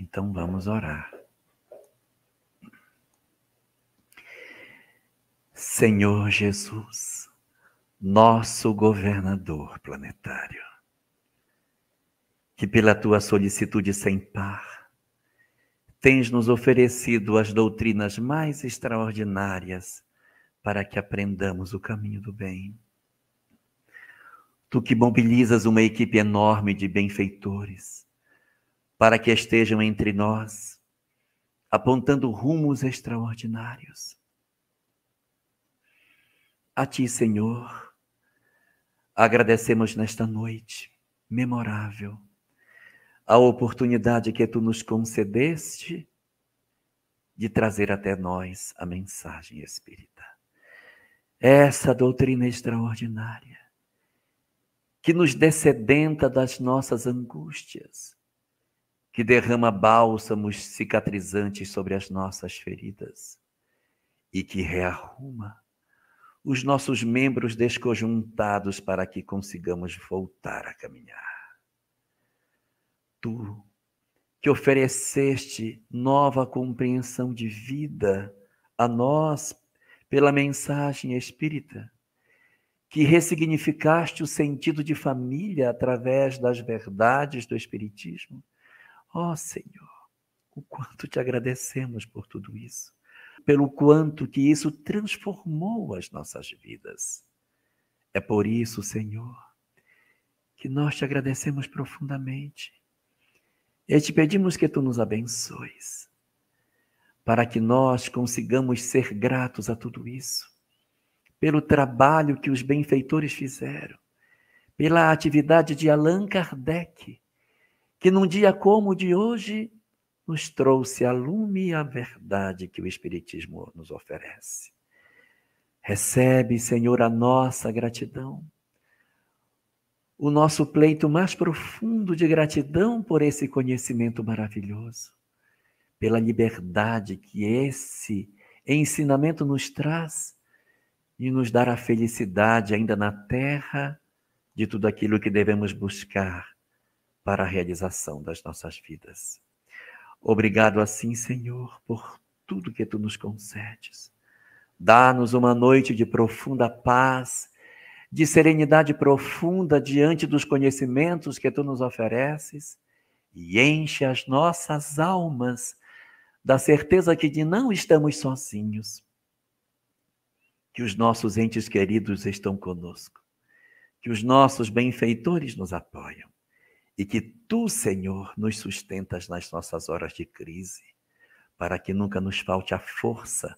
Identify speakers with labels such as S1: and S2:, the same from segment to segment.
S1: Então vamos orar. Senhor Jesus, nosso governador planetário, que pela tua solicitude sem par, tens nos oferecido as doutrinas mais extraordinárias para que aprendamos o caminho do bem. Tu que mobilizas uma equipe enorme de benfeitores, para que estejam entre nós, apontando rumos extraordinários. A Ti, Senhor, agradecemos nesta noite memorável a oportunidade que Tu nos concedeste de trazer até nós a mensagem espírita. Essa doutrina extraordinária que nos descedenta das nossas angústias que derrama bálsamos cicatrizantes sobre as nossas feridas e que rearruma os nossos membros desconjuntados para que consigamos voltar a caminhar. Tu, que ofereceste nova compreensão de vida a nós pela mensagem espírita, que ressignificaste o sentido de família através das verdades do Espiritismo, Ó oh, Senhor, o quanto te agradecemos por tudo isso, pelo quanto que isso transformou as nossas vidas. É por isso, Senhor, que nós te agradecemos profundamente e te pedimos que tu nos abençoes, para que nós consigamos ser gratos a tudo isso, pelo trabalho que os benfeitores fizeram, pela atividade de Allan Kardec que num dia como o de hoje nos trouxe a lume a verdade que o Espiritismo nos oferece. Recebe, Senhor, a nossa gratidão, o nosso pleito mais profundo de gratidão por esse conhecimento maravilhoso, pela liberdade que esse ensinamento nos traz e nos dar a felicidade ainda na terra de tudo aquilo que devemos buscar para a realização das nossas vidas. Obrigado assim, Senhor, por tudo que tu nos concedes. Dá-nos uma noite de profunda paz, de serenidade profunda diante dos conhecimentos que tu nos ofereces e enche as nossas almas da certeza que de não estamos sozinhos, que os nossos entes queridos estão conosco, que os nossos benfeitores nos apoiam e que tu, Senhor, nos sustentas nas nossas horas de crise, para que nunca nos falte a força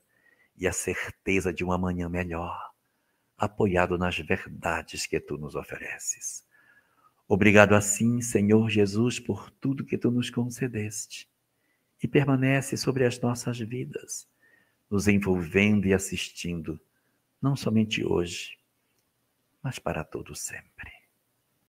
S1: e a certeza de uma manhã melhor, apoiado nas verdades que tu nos ofereces. Obrigado assim, Senhor Jesus, por tudo que tu nos concedeste e permanece sobre as nossas vidas, nos envolvendo e assistindo, não somente hoje, mas para todo sempre.